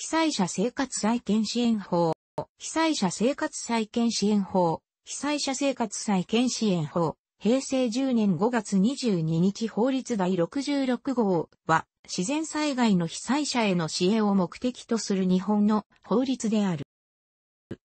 被災者生活再建支援法、被災者生活再建支援法、被災者生活再建支援法、平成10年5月22日法律第66号は、自然災害の被災者への支援を目的とする日本の法律である。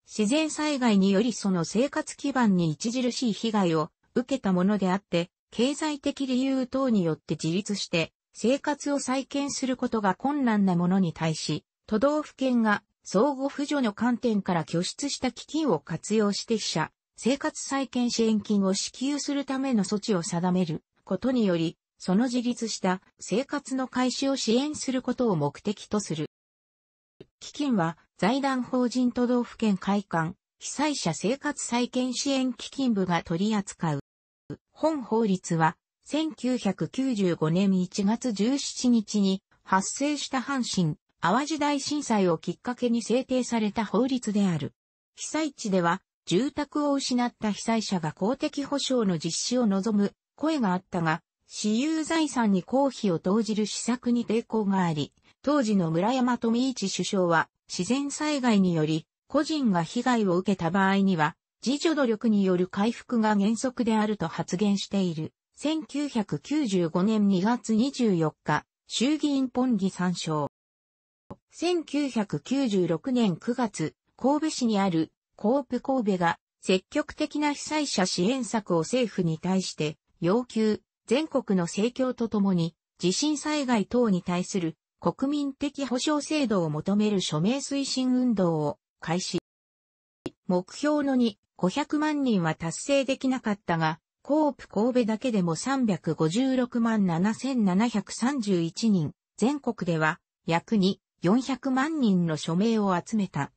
自然災害によりその生活基盤に著しい被害を受けたものであって、経済的理由等によって自立して生活を再建することが困難なものに対し、都道府県が相互扶助の観点から拠出した基金を活用して被者、生活再建支援金を支給するための措置を定めることにより、その自立した生活の開始を支援することを目的とする。基金は財団法人都道府県会館、被災者生活再建支援基金部が取り扱う。本法律は1995年1月17日に発生した阪神淡路大震災をきっかけに制定された法律である。被災地では、住宅を失った被災者が公的保障の実施を望む声があったが、私有財産に公費を投じる施策に抵抗があり、当時の村山富一首相は、自然災害により、個人が被害を受けた場合には、自助努力による回復が原則であると発言している。1995年2月24日、衆議院本議参照。1996年9月、神戸市にあるコープ神戸が積極的な被災者支援策を政府に対して要求、全国の政教とともに地震災害等に対する国民的保障制度を求める署名推進運動を開始。目標の2、500万人は達成できなかったが、コープ神戸だけでも356万7731人、全国では約2、400万人の署名を集めた。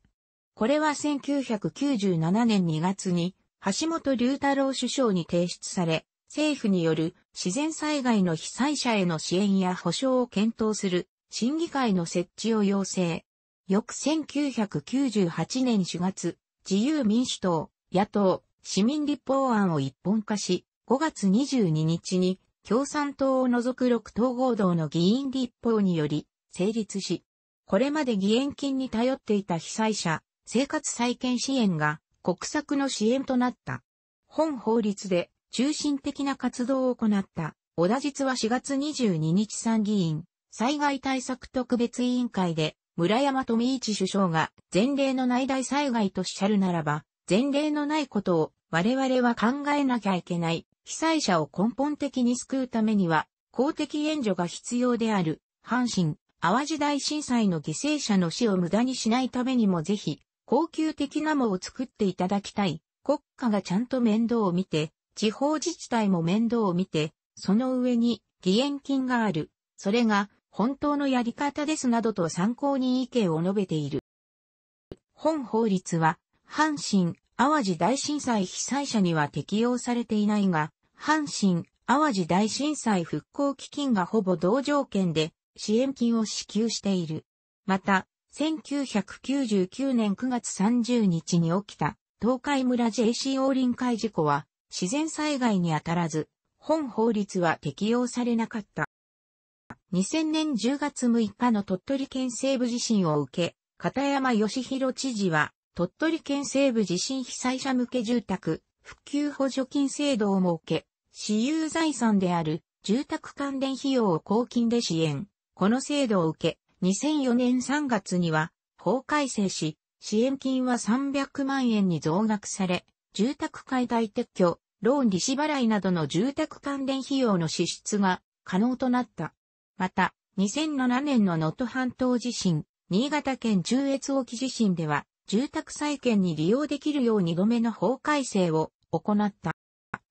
これは1997年2月に橋本龍太郎首相に提出され、政府による自然災害の被災者への支援や保障を検討する審議会の設置を要請。翌1998年4月、自由民主党、野党、市民立法案を一本化し、5月22日に共産党を除く6党合同の議員立法により成立し、これまで義援金に頼っていた被災者、生活再建支援が国策の支援となった。本法律で中心的な活動を行った、小田実は4月22日参議院、災害対策特別委員会で、村山富一首相が前例のない大災害としゃるならば、前例のないことを我々は考えなきゃいけない。被災者を根本的に救うためには、公的援助が必要である。阪神、淡路大震災の犠牲者の死を無駄にしないためにもぜひ、高級的なもを作っていただきたい。国家がちゃんと面倒を見て、地方自治体も面倒を見て、その上に義援金がある。それが本当のやり方ですなどと参考に意見を述べている。本法律は、阪神、淡路大震災被災者には適用されていないが、阪神、淡路大震災復興基金がほぼ同条件で支援金を支給している。また、1999年9月30日に起きた東海村 JC 王林会事故は自然災害に当たらず、本法律は適用されなかった。2000年10月6日の鳥取県西部地震を受け、片山義弘知事は、鳥取県西部地震被災者向け住宅、復旧補助金制度を設け、私有財産である住宅関連費用を公金で支援。この制度を受け、2004年3月には法改正し、支援金は300万円に増額され、住宅解体撤去、ローン利子払いなどの住宅関連費用の支出が可能となった。また、2007年の能登半島地震、新潟県中越沖地震では、住宅再建に利用できるよう2度目の法改正を行った。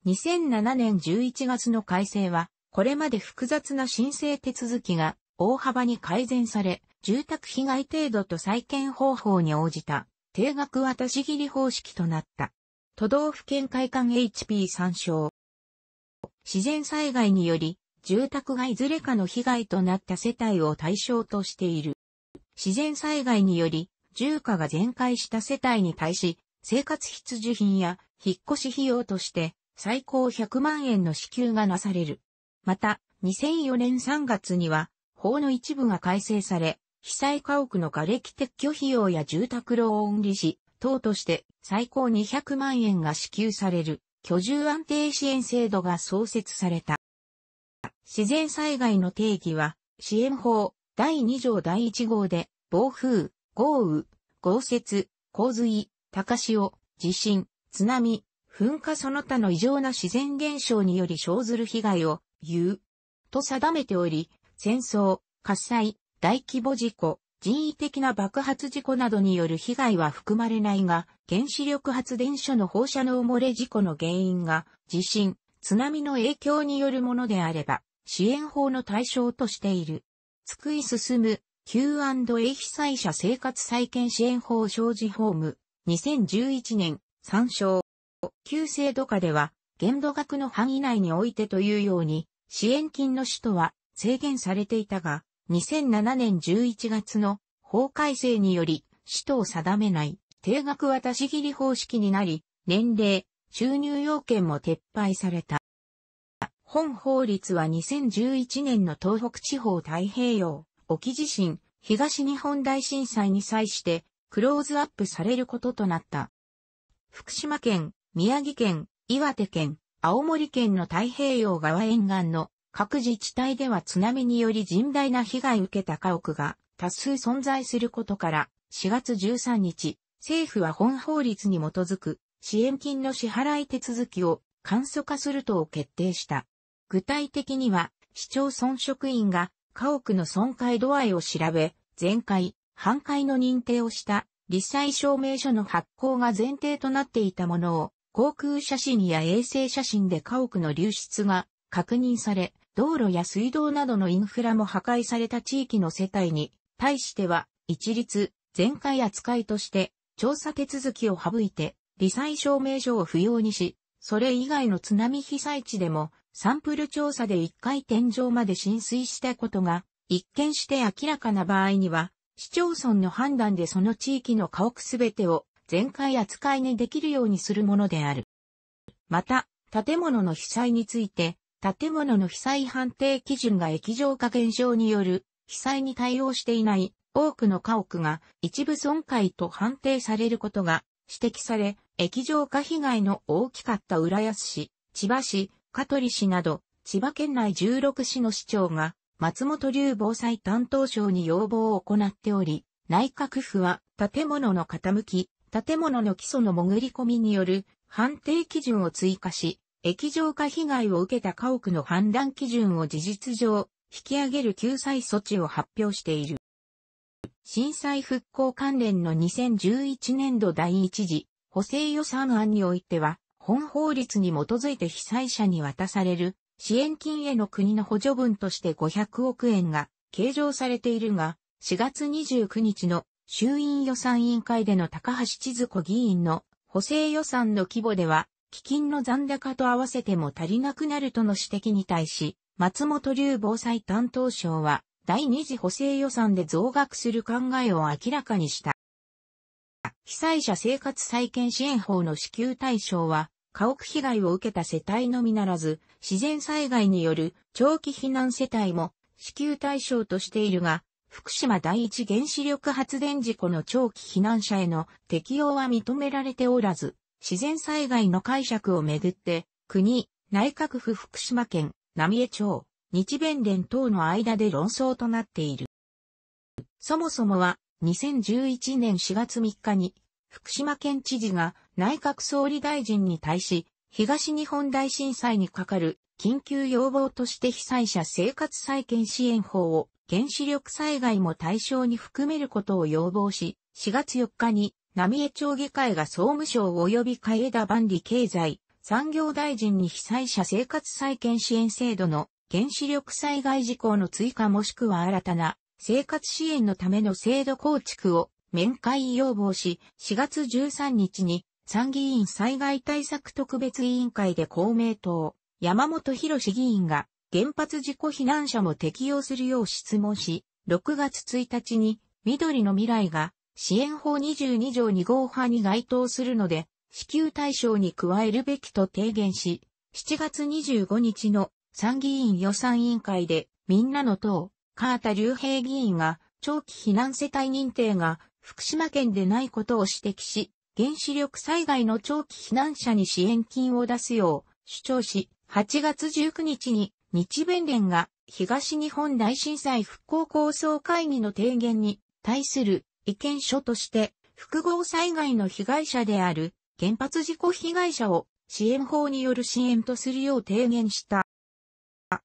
2007年11月の改正は、これまで複雑な申請手続きが大幅に改善され、住宅被害程度と再建方法に応じた定額渡し切り方式となった。都道府県会館 HP 参照。自然災害により、住宅がいずれかの被害となった世帯を対象としている。自然災害により、住家が全壊した世帯に対し、生活必需品や引っ越し費用として、最高100万円の支給がなされる。また、2004年3月には、法の一部が改正され、被災家屋の瓦礫撤去費用や住宅ローン利子、等として最高200万円が支給される居住安定支援制度が創設された。自然災害の定義は支援法第2条第1号で暴風、豪雨、豪雪、洪水、高潮、地震、津波、噴火その他の異常な自然現象により生ずる被害を言うと定めており、戦争、火災、大規模事故、人為的な爆発事故などによる被害は含まれないが、原子力発電所の放射能漏れ事故の原因が、地震、津波の影響によるものであれば、支援法の対象としている。つくい進む Q&A 被災者生活再建支援法障子法務、2011年参照。旧制度下では限度額の範囲内においてというように支援金の使途は制限されていたが、2007年11月の法改正により、使途を定めない定額渡し切り方式になり、年齢、収入要件も撤廃された。本法律は2011年の東北地方太平洋、沖地震、東日本大震災に際して、クローズアップされることとなった。福島県、宮城県、岩手県、青森県の太平洋側沿岸の各自治体では津波により甚大な被害を受けた家屋が多数存在することから、4月13日、政府は本法律に基づく支援金の支払い手続きを簡素化するとを決定した。具体的には、市町村職員が家屋の損壊度合いを調べ、全壊、半壊の認定をした立災証明書の発行が前提となっていたものを、航空写真や衛星写真で家屋の流出が確認され、道路や水道などのインフラも破壊された地域の世帯に対しては一律全開扱いとして調査手続きを省いて理災証明書を不要にし、それ以外の津波被災地でもサンプル調査で1回天井まで浸水したことが一見して明らかな場合には市町村の判断でその地域の家屋すべてを全開扱いにできるようにするものである。また、建物の被災について、建物の被災判定基準が液状化現象による被災に対応していない多くの家屋が一部損壊と判定されることが指摘され、液状化被害の大きかった浦安市、千葉市、香取市など、千葉県内16市の市長が、松本流防災担当省に要望を行っており、内閣府は建物の傾き、建物の基礎の潜り込みによる判定基準を追加し、液状化被害を受けた家屋の判断基準を事実上、引き上げる救済措置を発表している。震災復興関連の2011年度第一次補正予算案においては、本法律に基づいて被災者に渡される支援金への国の補助分として500億円が計上されているが、4月29日の衆院予算委員会での高橋千鶴子議員の補正予算の規模では基金の残高と合わせても足りなくなるとの指摘に対し、松本流防災担当省は、第二次補正予算で増額する考えを明らかにした。被災者生活再建支援法の支給対象は、家屋被害を受けた世帯のみならず、自然災害による長期避難世帯も支給対象としているが、福島第一原子力発電事故の長期避難者への適用は認められておらず、自然災害の解釈をめぐって、国、内閣府福島県、浪江町、日弁連等の間で論争となっている。そもそもは、2011年4月3日に、福島県知事が内閣総理大臣に対し、東日本大震災にかかる緊急要望として被災者生活再建支援法を原子力災害も対象に含めることを要望し、4月4日に浪江町議会が総務省及び海江田万里経済、産業大臣に被災者生活再建支援制度の原子力災害事項の追加もしくは新たな生活支援のための制度構築を面会要望し、4月13日に参議院災害対策特別委員会で公明党、山本博議員が原発事故避難者も適用するよう質問し、6月1日に緑の未来が支援法22条2号派に該当するので、支給対象に加えるべきと提言し、7月25日の参議院予算委員会で、みんなの党、川田隆平議員が、長期避難世帯認定が福島県でないことを指摘し、原子力災害の長期避難者に支援金を出すよう主張し、8月19日に日弁連が東日本大震災復興構想会議の提言に対する意見書として、複合災害の被害者である原発事故被害者を支援法による支援とするよう提言した。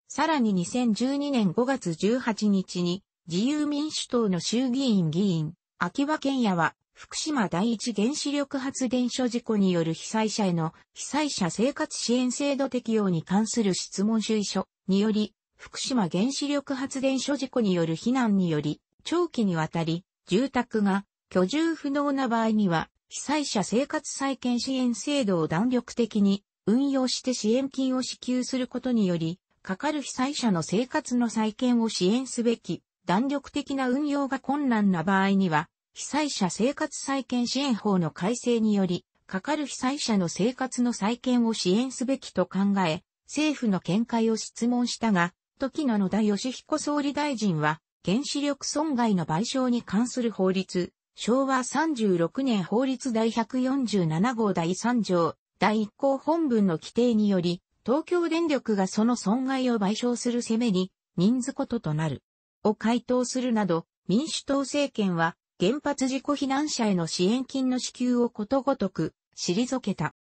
さらに2012年5月18日に自由民主党の衆議院議員、秋葉賢也は福島第一原子力発電所事故による被災者への被災者生活支援制度適用に関する質問主意書により、福島原子力発電所事故による避難により、長期にわたり住宅が居住不能な場合には、被災者生活再建支援制度を弾力的に運用して支援金を支給することにより、かかる被災者の生活の再建を支援すべき、弾力的な運用が困難な場合には、被災者生活再建支援法の改正により、かかる被災者の生活の再建を支援すべきと考え、政府の見解を質問したが、時の野田義彦総理大臣は、原子力損害の賠償に関する法律、昭和36年法律第147号第3条、第1項本文の規定により、東京電力がその損害を賠償する責めに、人数こととなる。を回答するなど、民主党政権は、原発事故避難者への支援金の支給をことごとく、退けた。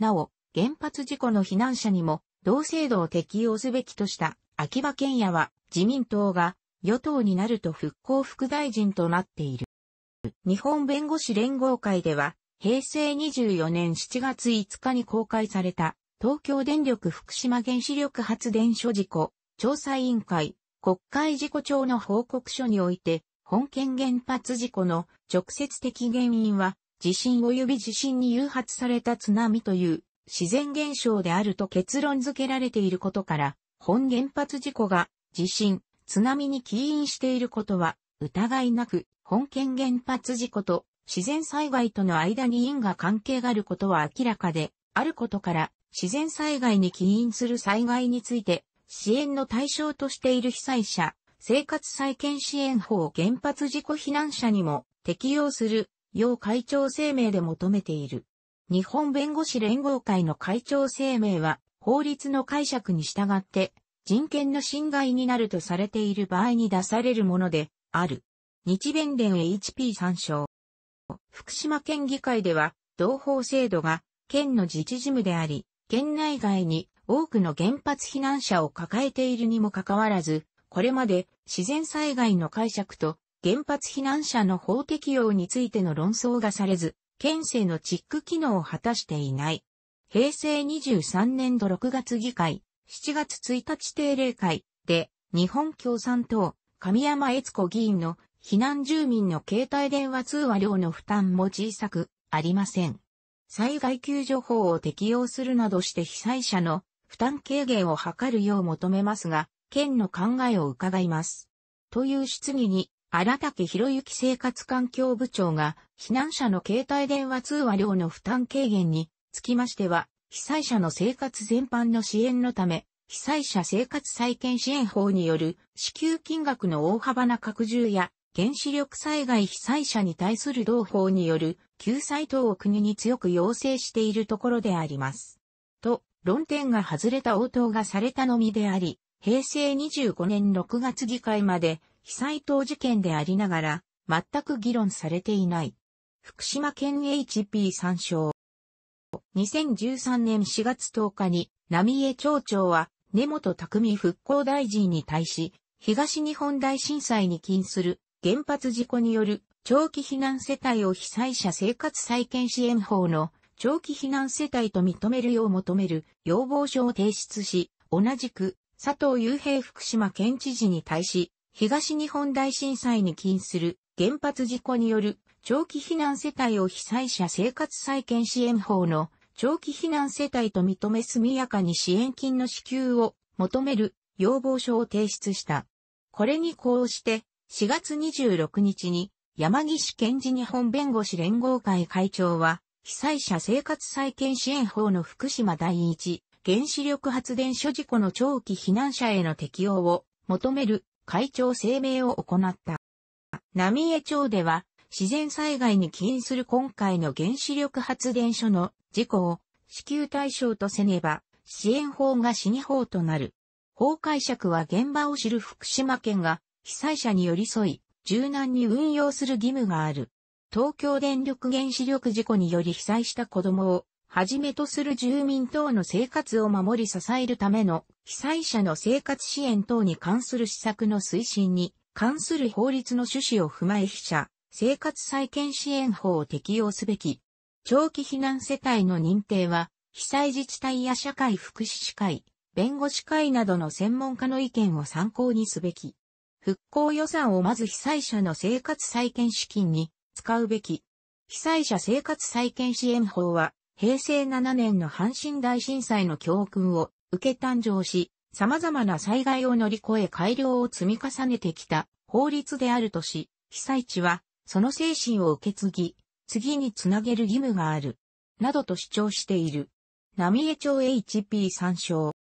なお、原発事故の避難者にも、同制度を適用すべきとした、秋葉賢也は、自民党が、与党になると復興副大臣となっている。日本弁護士連合会では、平成24年7月5日に公開された、東京電力福島原子力発電所事故、調査委員会、国会事故調の報告書において、本件原発事故の直接的原因は、地震及び地震に誘発された津波という自然現象であると結論付けられていることから、本原発事故が地震、津波に起因していることは、疑いなく、本県原発事故と自然災害との間に因果関係があることは明らかで、あることから、自然災害に起因する災害について、支援の対象としている被災者、生活再建支援法原発事故避難者にも適用する、要会長声明で求めている。日本弁護士連合会の会長声明は、法律の解釈に従って、人権の侵害になるとされている場合に出されるものである。日弁連 HP 参照。福島県議会では、同法制度が県の自治事務であり、県内外に多くの原発避難者を抱えているにもかかわらず、これまで自然災害の解釈と原発避難者の法適用についての論争がされず、県政のチック機能を果たしていない。平成23年度6月議会、7月1日定例会で、日本共産党、神山悦子議員の避難住民の携帯電話通話料の負担も小さくありません。災害救助法を適用するなどして被災者の負担軽減を図るよう求めますが、県の考えを伺います。という質疑に、荒竹博之生活環境部長が、避難者の携帯電話通話料の負担軽減につきましては、被災者の生活全般の支援のため、被災者生活再建支援法による支給金額の大幅な拡充や、原子力災害被災者に対する同法による救済等を国に強く要請しているところであります。と、論点が外れた応答がされたのみであり、平成25年6月議会まで被災等事件でありながら、全く議論されていない。福島県 HP 参照。2013年4月10日に、浪江町長は、根本匠復興大臣に対し、東日本大震災に起因する原発事故による長期避難世帯を被災者生活再建支援法の長期避難世帯と認めるよう求める要望書を提出し、同じく佐藤雄平福島県知事に対し、東日本大震災に起因する原発事故による長期避難世帯を被災者生活再建支援法の長期避難世帯と認め速やかに支援金の支給を求める要望書を提出した。これにこうして、4月26日に山岸県事日本弁護士連合会会長は、被災者生活再建支援法の福島第一原子力発電所事故の長期避難者への適用を求める会長声明を行った。浪江町では自然災害に起因する今回の原子力発電所の事故を支給対象とせねば支援法が死に法となる。法解釈は現場を知る福島県が被災者に寄り添い、柔軟に運用する義務がある。東京電力原子力事故により被災した子供をはじめとする住民等の生活を守り支えるための被災者の生活支援等に関する施策の推進に関する法律の趣旨を踏まえ被写。生活再建支援法を適用すべき。長期避難世帯の認定は、被災自治体や社会福祉士会、弁護士会などの専門家の意見を参考にすべき。復興予算をまず被災者の生活再建資金に使うべき。被災者生活再建支援法は、平成7年の阪神大震災の教訓を受け誕生し、様々な災害を乗り越え改良を積み重ねてきた法律であるとし、被災地はその精神を受け継ぎ、次につなげる義務がある、などと主張している。浪江町 HP 参照。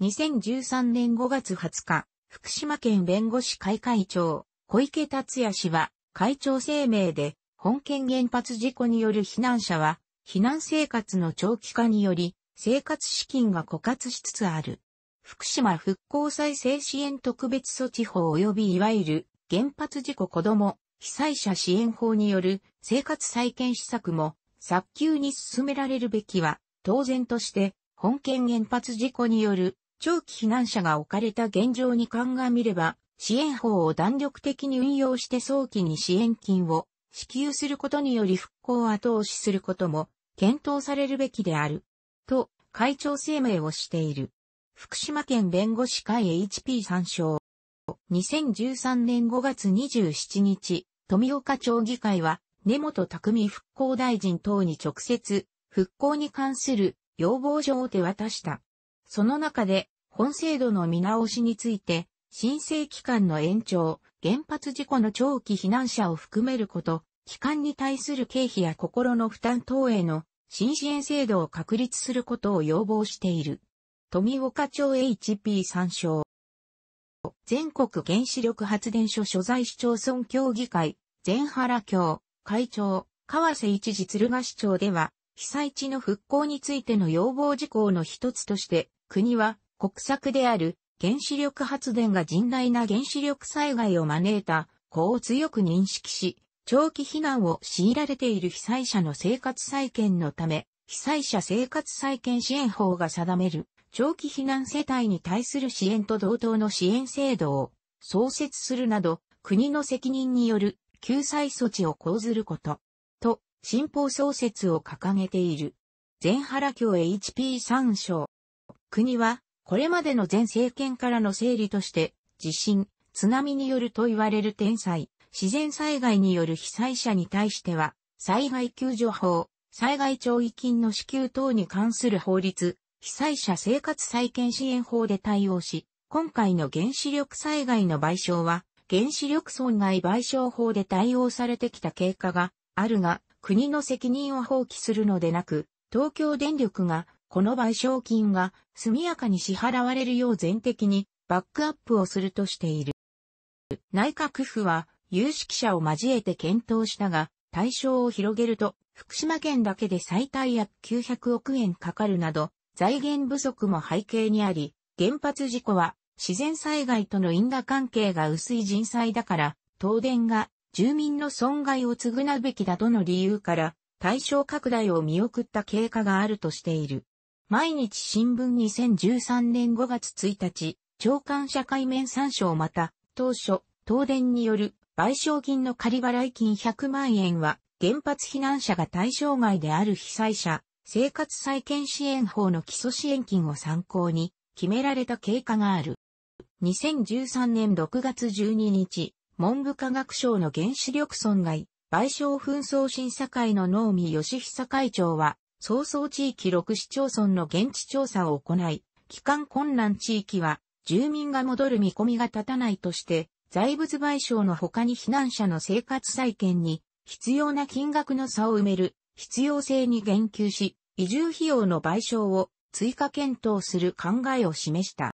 2013年5月20日、福島県弁護士会会長、小池達也氏は、会長声明で、本県原発事故による避難者は、避難生活の長期化により、生活資金が枯渇しつつある。福島復興再生支援特別措置法及びいわゆる原発事故子ども被災者支援法による生活再建施策も早急に進められるべきは、当然として、本県原発事故による長期避難者が置かれた現状に鑑みれば、支援法を弾力的に運用して早期に支援金を支給することにより復興を後押しすることも検討されるべきである。と、会長声明をしている。福島県弁護士会 HP 参照。2013年5月27日、富岡町議会は、根本匠復興大臣等に直接、復興に関する要望書を手渡した。その中で、本制度の見直しについて、申請期間の延長、原発事故の長期避難者を含めること、期間に対する経費や心の負担等への新支援制度を確立することを要望している。富岡町 HP 参照。全国原子力発電所所在市町村協議会前原京、会長、河瀬一時鶴ヶ市長では、被災地の復興についての要望事項の一つとして、国は国策である原子力発電が甚大な原子力災害を招いた、子を強く認識し、長期避難を強いられている被災者の生活再建のため、被災者生活再建支援法が定める、長期避難世帯に対する支援と同等の支援制度を創設するなど、国の責任による救済措置を講ずること、と、新法創設を掲げている。全原京 HP3 章。国は、これまでの前政権からの整理として、地震、津波によると言われる天災、自然災害による被災者に対しては、災害救助法、災害徴費金の支給等に関する法律、被災者生活再建支援法で対応し、今回の原子力災害の賠償は、原子力損害賠償法で対応されてきた経過があるが、国の責任を放棄するのでなく、東京電力がこの賠償金が速やかに支払われるよう全的にバックアップをするとしている。内閣府は有識者を交えて検討したが、対象を広げると、福島県だけで最大約900億円かかるなど、財源不足も背景にあり、原発事故は自然災害との因果関係が薄い人災だから、東電が住民の損害を償うべきだとの理由から、対象拡大を見送った経過があるとしている。毎日新聞2013年5月1日、長官社会面参照また、当初、東電による賠償金の仮払い金100万円は、原発避難者が対象外である被災者、生活再建支援法の基礎支援金を参考に決められた経過がある。2013年6月12日、文部科学省の原子力損害、賠償紛争審査会の能見義久会長は、早々地域6市町村の現地調査を行い、帰還困難地域は、住民が戻る見込みが立たないとして、財物賠償の他に避難者の生活再建に、必要な金額の差を埋める、必要性に言及し、移住費用の賠償を追加検討する考えを示した。